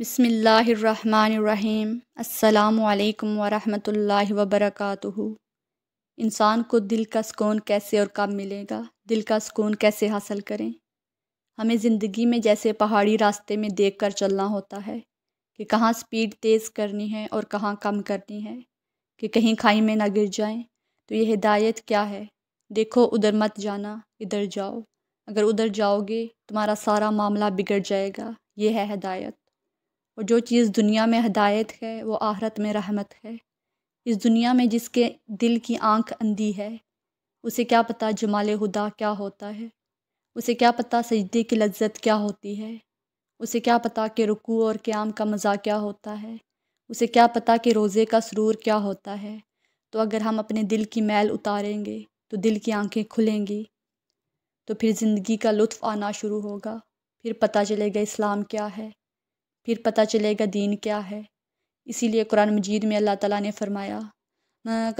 बसमीम् अल्लाम वरहमतुल्लाहि वबरकातुहु इंसान को दिल का सुकून कैसे और कब मिलेगा दिल का सुकून कैसे हासिल करें हमें ज़िंदगी में जैसे पहाड़ी रास्ते में देख कर चलना होता है कि कहाँ स्पीड तेज़ करनी है और कहाँ कम करनी है कि कहीं खाई में ना गिर जाएं तो ये हिदायत क्या है देखो उधर मत जाना इधर जाओ अगर उधर जाओगे तुम्हारा सारा मामला बिगड़ जाएगा ये है हिदायत और जो चीज़ दुनिया में हदायत है वो आहरत में रहमत है इस दुनिया में जिसके दिल की आंख अंधी है उसे क्या पता जमाल हुदा क्या होता है उसे क्या पता सजदे की लज्जत क्या होती है उसे क्या पता कि रुकू और क्याम का मज़ा क्या होता है उसे क्या पता कि रोज़े का सुरूर क्या होता है तो अगर हम अपने दिल की मैल उतारेंगे तो दिल की आंखें खुलेंगी तो फिर ज़िंदगी का लुत्फ़ आना शुरू होगा फिर पता चलेगा इस्लाम क्या है फिर पता चलेगा दीन क्या है इसीलिए कुरान मजीद में अल्लाह ताला ने फरमाया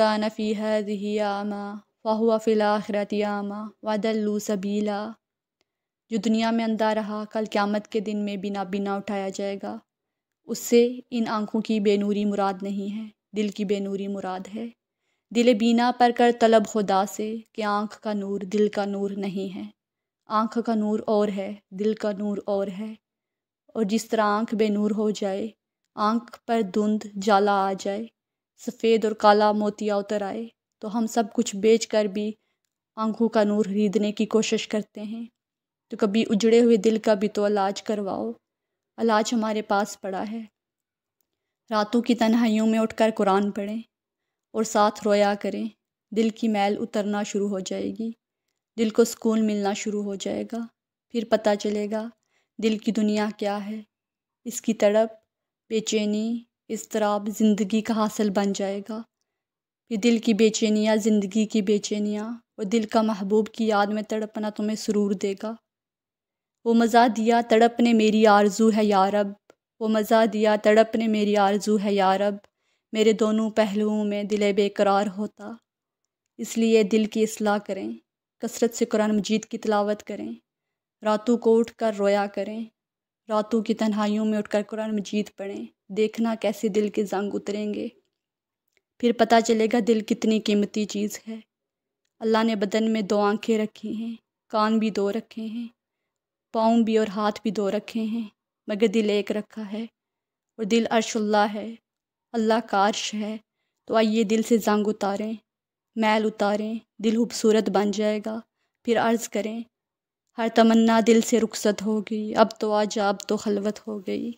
का नफ़ी ही आमा फ़ाहुआ फ़िलाखरत आमा वादलू सबीला जो दुनिया में अंधा रहा कल क़्यामत के दिन में बिना बिना उठाया जाएगा उससे इन आँखों की बेनूरी मुराद नहीं है दिल की बेनूरी मुराद है दिल बीना पर कर तलब खुदा से कि आँख का नूर दिल का नूर नहीं है आँख का नूर और है दिल का नूर और है और जिस तरह आंख बेनूर हो जाए आंख पर धुंध जाला आ जाए सफ़ेद और काला मोतिया उतर आए तो हम सब कुछ बेच कर भी आंखों का नूर खरीदने की कोशिश करते हैं तो कभी उजड़े हुए दिल का भी तो इलाज करवाओ इलाज हमारे पास पड़ा है रातों की तन्हाइयों में उठकर कुरान पढ़ें और साथ रोया करें दिल की मैल उतरना शुरू हो जाएगी दिल को सुकून मिलना शुरू हो जाएगा फिर पता चलेगा दिल की दुनिया क्या है इसकी तड़प बेचैनी इसतराब ज़िंदगी का हासिल बन जाएगा ये दिल की बेचैनियाँ ज़िंदगी की बेचैनियाँ और दिल का महबूब की याद में तड़पना तुम्हें सुरूर देगा वो मज़ा दिया तड़प ने मेरी आरजू है यारब वो मज़ा दिया तड़प ने मेरी आरजू है यारब मेरे दोनों पहलुओं में दिल बेकरार होता इसलिए दिल की असलाह करें कसरत से कुरान मजीद की तलावत करें रातों को उठ कर रोया करें रातों की तन्हाइयों में उठकर कुरान मजीद पढ़ें देखना कैसे दिल के जंग उतरेंगे फिर पता चलेगा दिल कितनी कीमती चीज़ है अल्लाह ने बदन में दो आंखें रखी हैं कान भी दो रखे हैं पाँव भी और हाथ भी दो रखे हैं मगर दिल एक रखा है और दिल अर्शुल्ला है अल्लाह का अर्श है तो आइए दिल से जंग उतारें मैल उतारें दिल खूबसूरत बन जाएगा फिर अर्ज़ करें हर तमन्ना दिल से रुखसत हो गई अब तो अब तो खलवत हो गई